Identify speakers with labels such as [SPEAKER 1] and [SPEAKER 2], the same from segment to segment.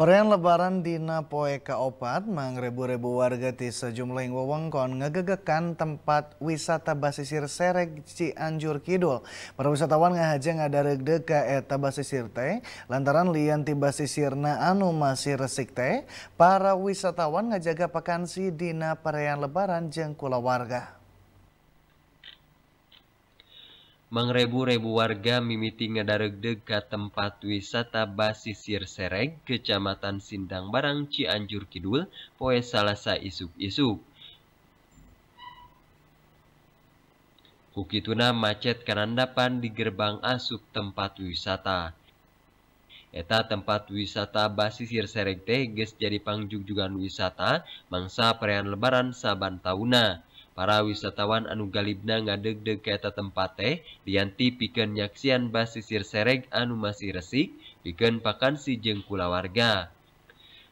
[SPEAKER 1] Perayaan lebaran di Napoeka Opat mangrebu-rebu warga di sejumlah wewengkon ngegegekan tempat wisata basisir Sereg Cianjur Kidul. Para wisatawan ngahaja ngadareg deka eta basisir teh lantaran lian basisir na anu masih resik teh. Para wisatawan ngajaga pakansi dina perayaan lebaran jeng kula warga.
[SPEAKER 2] mengrebu rebu warga mimiti ngadaregdeg ke tempat wisata Basisir Sereg, Kecamatan Sindang Barang, Cianjur Kidul, poe Salasa isuk-isuk. Kukituna macet kanandapan di gerbang asuk tempat wisata. Eta tempat wisata Basisir Sereg teh geus jadi pangjugjugan wisata mangsa perayaan lebaran saban tahunan. wisatawan Anugalibna ngadegdeg ke eta tempate dianti piken yaksan basisisirsereg anumasi resik, piken pakan sijengkula warga.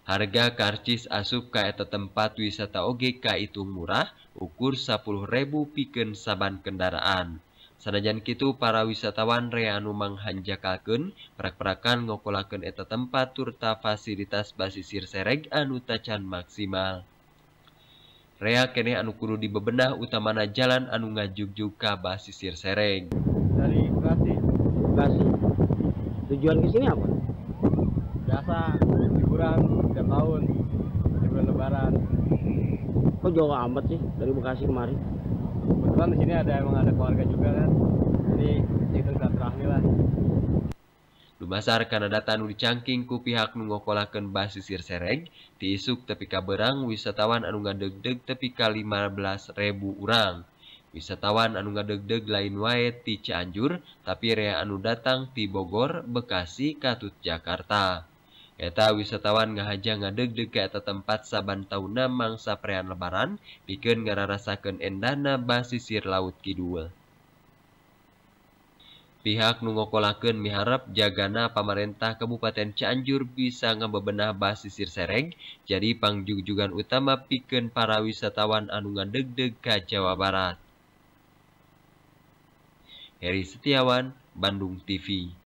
[SPEAKER 2] Harga karcis asub ka eta tempat wisata OGK itu murah ukur Rp0.000 piken saban kendaraan. Sanajan kitu para wisatawan Reanumng Hanjakakenprakprakkan ngokolaken eta tempat turta fasilitas basisirsereg anu tacan maksimal. Rea kene anu kudu dibebenah utamana jalan anu ngajuk-juk ka basisir Sereng. Dari Bekasi. Bekasi. Tujuan ke sini apa? Biasa liburan tiap tahun, liburan lebaran. Kok jauh amat sih dari Bekasi kemari? Kebetulan di sini ada emang ada keluarga juga kan. Jadi ya itu terakhir lah. punya pasar Kanadaatanu cangking ku pihak menggokolaken basisisir sereg, tiisuk tepi ka berang wisatawan anu ngadegdeg tepka Rp15.000 urang. wisatawan anu ngadegdeg lain waet tiianjur, tapi reaa anu datang ti Bogor bekasi katut Jakarta. Eta wisatawan gahajah ngadegdeg ke eta tempat sabban tahun mangsa prean lebaran piken gara rasaken endana basisisir laut Kidu. pihakunggokolaken miharap Jaga Pamarintah Kebupaten Canjur bisa ngembebena Basisir Sereng, jadi Pangjung juga utama piken para wissatawan Anungan Degdeg Kacewa Barat. Eri Setiawan, Bandung TV.